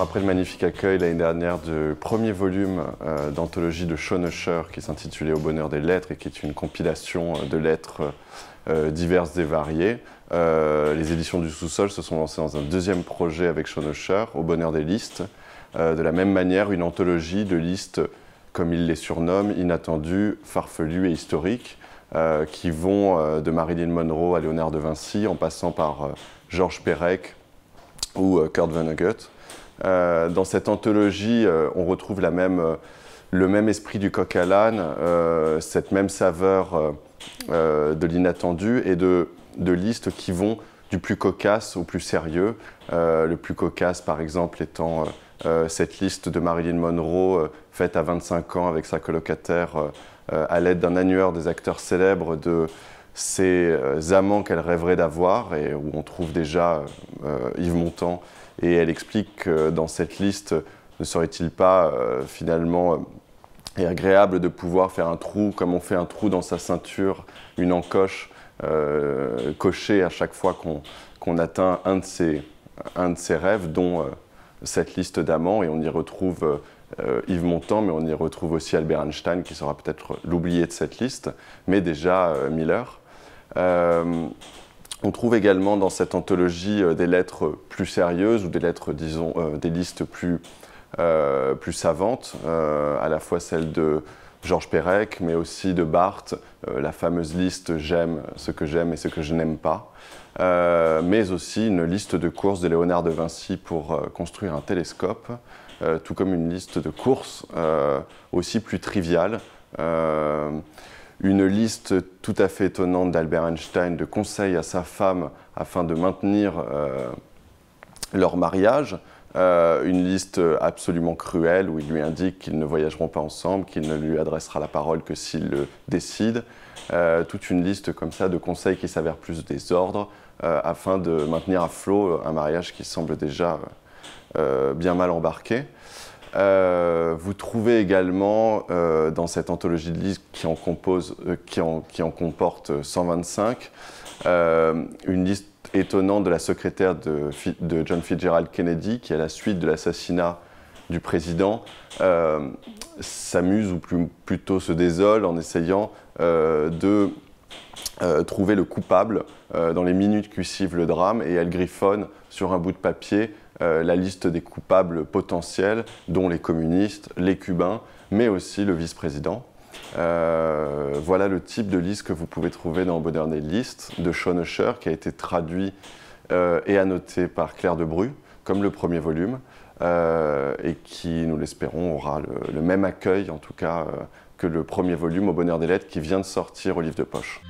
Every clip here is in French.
Après le magnifique accueil l'année dernière du premier volume euh, d'anthologie de Sean qui s'intitulait Au bonheur des lettres et qui est une compilation euh, de lettres euh, diverses et variées, les éditions du sous-sol se sont lancées dans un deuxième projet avec Sean Usher, Au bonheur des listes. de la même manière, une anthologie de listes, comme il les surnomme, inattendues, farfelues et historiques, qui vont de Marilyn Monroe à Léonard de Vinci, en passant par Georges Perec ou Kurt Vonnegut. Euh, dans cette anthologie, euh, on retrouve euh, le même esprit du coq à l'âne, cette même saveur de l'inattendu et de, listes qui vont du plus cocasse au plus sérieux. le plus cocasse, par exemple, étant cette liste de Marilyn Monroe faite à 25 ans avec sa colocataire à l'aide d'un annuaire des acteurs célèbres de ses amants qu'elle rêverait d'avoir et où on trouve déjà Yves Montand et elle explique que dans cette liste, ne serait-il pas euh, finalement euh, agréable de pouvoir faire un trou, comme on fait un trou dans sa ceinture, une encoche euh, cochée à chaque fois qu'on atteint un de, ses, un de ses rêves, dont euh, cette liste d'amants. Et on y retrouve Yves Montand, mais on y retrouve aussi Albert Einstein, qui sera peut-être l'oublié de cette liste, mais déjà Miller. On trouve également dans cette anthologie euh, des lettres plus sérieuses ou des lettres, disons, euh, des listes plus, euh, plus savantes, à la fois celle de Georges Perec, mais aussi de Barthes, la fameuse liste J'aime ce que j'aime et ce que je n'aime pas, mais aussi une liste de courses de Léonard de Vinci pour construire un télescope. tout comme une liste de courses aussi plus triviale une liste tout à fait étonnante d'Albert Einstein de conseils à sa femme afin de maintenir euh, leur mariage, euh, une liste absolument cruelle où il lui indique qu'ils ne voyageront pas ensemble, qu'il ne lui adressera la parole que s'il le décide, euh, toute une liste comme ça de conseils qui s'avèrent plus des ordres afin de maintenir à flot un mariage qui semble déjà bien mal embarqué. Euh, vous trouvez également euh, dans cette anthologie de listes euh, qui en, comporte 125 une liste étonnante de la secrétaire de, John Fitzgerald Kennedy qui, à la suite de l'assassinat du président, s'amuse ou plutôt se désole en essayant de euh, trouver le coupable euh, dans les minutes qui suivent le drame et elle griffonne sur un bout de papier euh, la liste des coupables potentiels, dont les communistes, les Cubains, mais aussi le vice-président. voilà le type de liste que vous pouvez trouver dans Modern List de Sean Usher, qui a été traduit et annoté par Claire Debru, comme le premier volume. Euh, et qui, nous l'espérons, aura le, même accueil, en tout cas, euh, que le premier volume, Au Bonheur des Lettres, qui vient de sortir au livre de poche.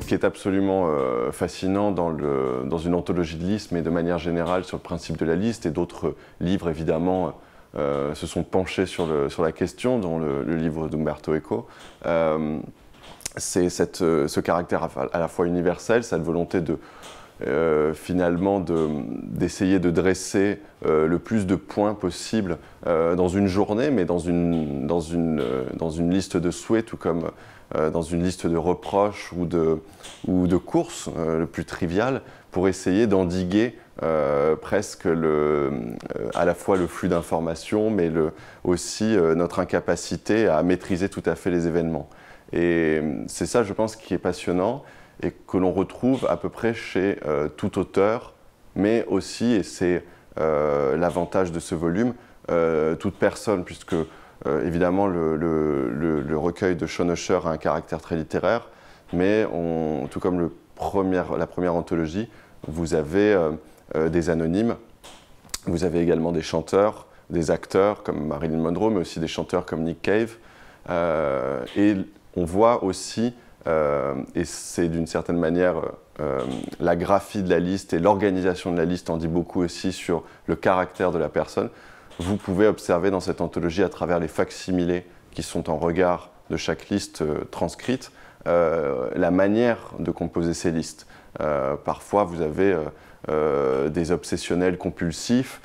Ce qui est absolument euh, fascinant dans, dans, une anthologie de liste, mais de manière générale sur le principe de la liste et d'autres livres évidemment euh, se sont penchés sur, la question, dans le, livre d'Umberto Eco, euh, c'est euh, ce caractère à, la fois universel, cette volonté de, euh, finalement d'essayer de, dresser euh, le plus de points possible euh, dans une journée, mais dans une, dans une, dans une liste de souhaits, tout comme dans une liste de reproches ou de, ou de courses, le plus trivial, pour essayer d'endiguer presque le, à la fois le flux d'informations, mais le, aussi notre incapacité à maîtriser tout à fait les événements. Et c'est ça, je pense, qui est passionnant, et que l'on retrouve à peu près chez euh, tout auteur, mais aussi, et c'est euh, l'avantage de ce volume, euh, toute personne, puisque évidemment le, recueil de Sean a un caractère très littéraire, mais tout comme la première anthologie, vous avez des anonymes, vous avez également des chanteurs, des acteurs comme Marilyn Monroe, mais aussi des chanteurs comme Nick Cave, et on voit aussi euh, et c'est d'une certaine manière euh, euh, la graphie de la liste et l'organisation de la liste en dit beaucoup aussi sur le caractère de la personne. Vous pouvez observer dans cette anthologie à travers les facsimilés qui sont en regard de chaque liste transcrite la manière de composer ces listes. parfois, vous avez des obsessionnels compulsifs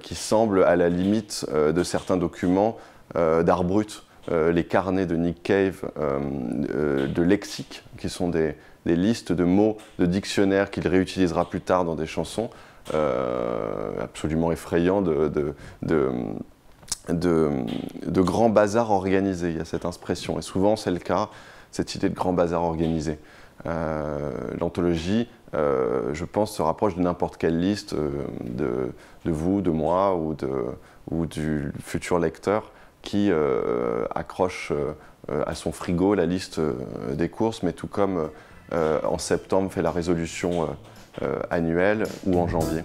qui semblent à la limite de certains documents d'art brut. Euh, les carnets de Nick Cave euh, euh, de lexique, qui sont des, listes de mots, de dictionnaires qu'il réutilisera plus tard dans des chansons, absolument effrayant de, de, de de, grand bazar organisé, il y a cette expression, et souvent c'est le cas, cette idée de grand bazar organisé. L'anthologie, je pense, se rapproche de n'importe quelle liste de, vous, de moi ou, ou du futur lecteur qui euh, accroche euh, à son frigo la liste euh, des courses, mais tout comme en septembre fait la résolution annuelle ou en janvier.